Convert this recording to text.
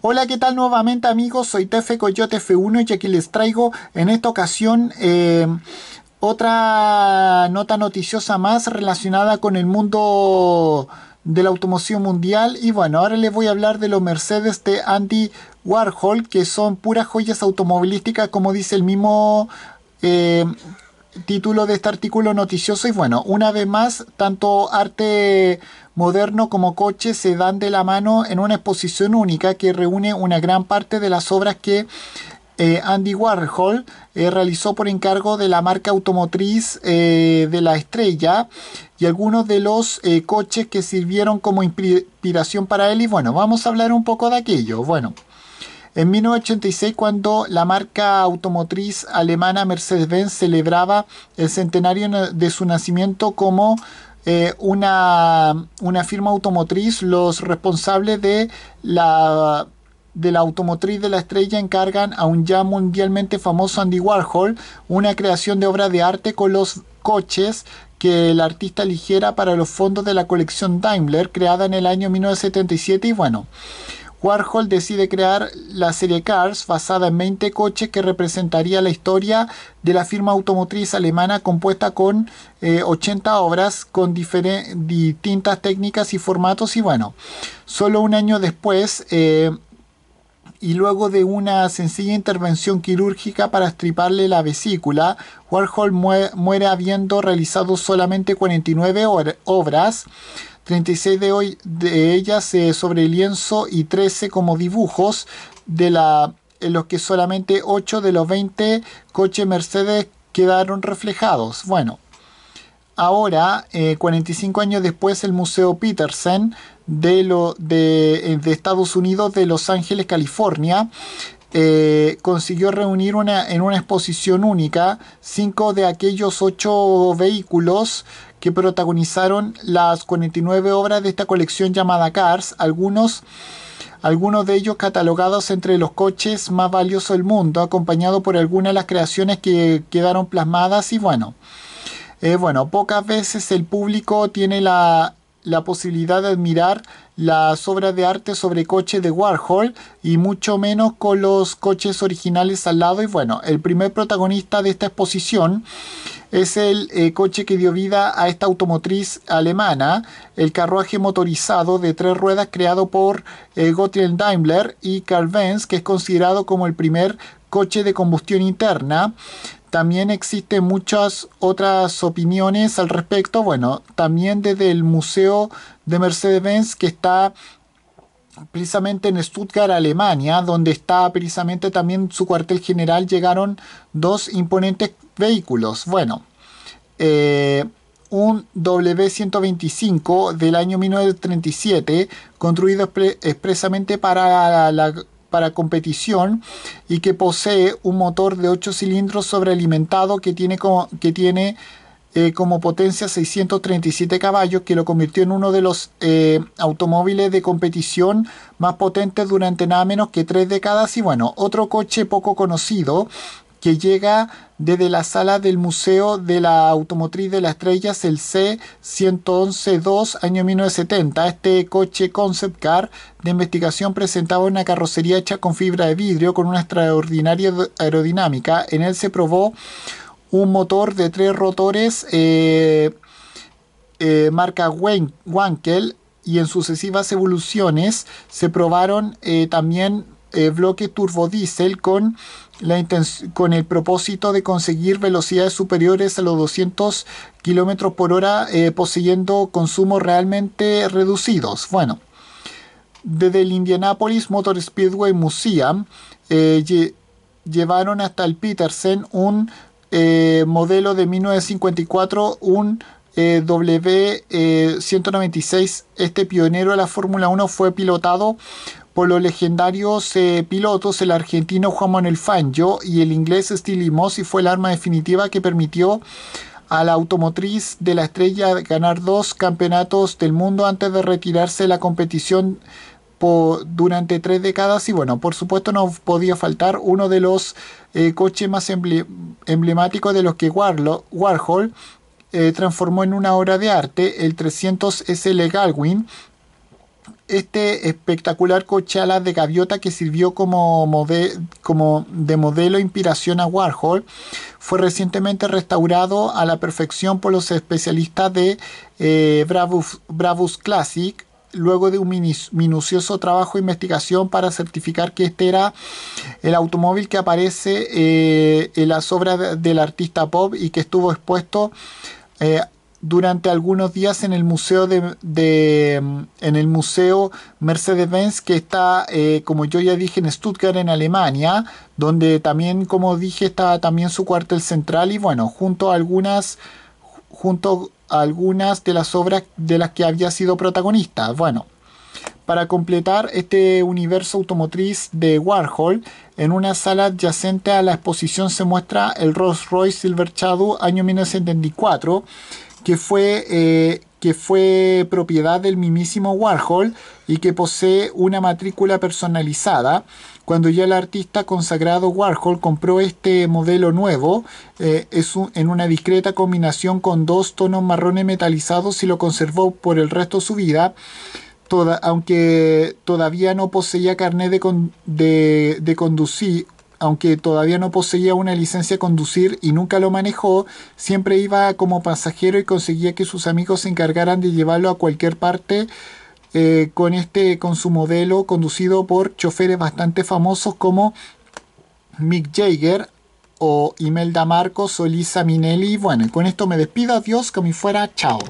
Hola, ¿qué tal nuevamente amigos? Soy Tefe Coyote F1 y aquí les traigo en esta ocasión eh, otra nota noticiosa más relacionada con el mundo de la automoción mundial y bueno, ahora les voy a hablar de los Mercedes de Andy Warhol que son puras joyas automovilísticas como dice el mismo eh, título de este artículo noticioso. Y bueno, una vez más, tanto arte moderno como coche se dan de la mano en una exposición única que reúne una gran parte de las obras que eh, Andy Warhol eh, realizó por encargo de la marca automotriz eh, de la estrella y algunos de los coches que sirvieron como inspiración para él. Y bueno, vamos a hablar un poco de aquello. Bueno. En 1986, cuando la marca automotriz alemana Mercedes-Benz celebraba el centenario de su nacimiento como eh, una, una firma automotriz, los responsables de la de la automotriz de la estrella encargan a un ya mundialmente famoso Andy Warhol una creación de obra de arte con los coches que el artista eligiera para los fondos de la colección Daimler creada en el año 1977 y bueno Warhol decide crear la serie Cars basada en 20 coches que representaría la historia de la firma automotriz alemana compuesta con 80 eh, obras con distintas técnicas y formatos y bueno, solo un año después eh, y luego de una sencilla intervención quirúrgica para estriparle la vesícula, Warhol muere habiendo realizado solamente 49 obras 36 de, hoy, de ellas eh, sobre lienzo y 13 como dibujos, de la, en los que solamente 8 de los 20 coches Mercedes quedaron reflejados. Bueno, ahora, 45 eh, años después, el Museo Petersen de, lo, de eh, Estados Unidos, de Los Ángeles, California, eh, consiguió reunir una, en una exposición única cinco de aquellos ocho vehículos que protagonizaron las 49 obras de esta colección llamada Cars, algunos algunos de ellos catalogados entre los coches más valiosos del mundo, acompañado por algunas de las creaciones que quedaron plasmadas y bueno, eh, bueno, pocas veces el público tiene la la posibilidad de admirar las obras de arte sobre coche de Warhol y mucho menos con los coches originales al lado. Y bueno, el primer protagonista de esta exposición es el eh, coche que dio vida a esta automotriz alemana, el carruaje motorizado de tres ruedas creado por eh, Gottlieb Daimler y Carl Benz, que es considerado como el primer coche de combustión interna. También existen muchas otras opiniones al respecto. Bueno, también desde el Museo de Mercedes-Benz que está precisamente en Stuttgart, Alemania, donde está precisamente también su cuartel general, llegaron dos imponentes vehículos. Bueno, eh, un W125 del año 1937, construido expresamente para la para competición y que posee un motor de 8 cilindros sobrealimentado que tiene como, que tiene, eh, como potencia 637 caballos que lo convirtió en uno de los eh, automóviles de competición más potentes durante nada menos que tres décadas y bueno, otro coche poco conocido que llega desde la sala del Museo de la Automotriz de las Estrellas, el C-111-2, año 1970. Este coche concept car de investigación presentaba una carrocería hecha con fibra de vidrio con una extraordinaria aerodinámica. En él se probó un motor de tres rotores eh, eh, marca Wankel y en sucesivas evoluciones se probaron eh, también eh, bloque turbodiesel con, la con el propósito de conseguir velocidades superiores a los 200 kilómetros por hora eh, poseyendo consumos realmente reducidos. Bueno, desde el Indianapolis Motor Speedway Museum eh, llevaron hasta el Petersen un modelo de 1954, un eh, W196, eh, este pionero de la Fórmula 1 fue pilotado por los legendarios eh, pilotos, el argentino Juan Manuel Fangio y el inglés Steely Moss, y fue el arma definitiva que permitió a la automotriz de la estrella ganar dos campeonatos del mundo antes de retirarse de la competición durante tres décadas. Y bueno, por supuesto no podía faltar uno de los coches más emblemáticos de los que Warhol eh, transformó en una obra de arte, el 300 SL Galwin, este espectacular ...cochala de gaviota que sirvió como, modelo... como de modelo e inspiración a Warhol fue recientemente restaurado a la perfección por los especialistas de eh, Bravus, Classic luego de un minucioso trabajo e investigación para certificar que este era el automóvil que aparece eh, en las obras del artista pop y que estuvo expuesto eh, durante algunos días en el museo de, mm, en el museo Mercedes-Benz que está eh, como yo ya dije en Stuttgart en Alemania donde también como dije está también su cuartel central y bueno junto a algunas junto a algunas de las obras de las que había sido protagonista bueno para completar este universo automotriz de Warhol. En una sala adyacente a la exposición se muestra el Rolls Royce Silver Shadow año 1974, que fue, eh, que fue propiedad del mismísimo Warhol y que posee una matrícula personalizada. Cuando ya el artista consagrado Warhol compró este modelo nuevo, eh, es en una discreta combinación con dos tonos marrones metalizados y lo conservó por el resto de su vida aunque todavía no poseía carnet de, conducir, aunque todavía no poseía una licencia a conducir y nunca lo manejó, siempre iba como pasajero y conseguía que sus amigos se encargaran de llevarlo a cualquier parte eh, con este con su modelo conducido por choferes bastante famosos como Mick Jagger o Imelda Marcos o Lisa Minelli. Bueno, con esto me despido, adiós, como fuera, chao.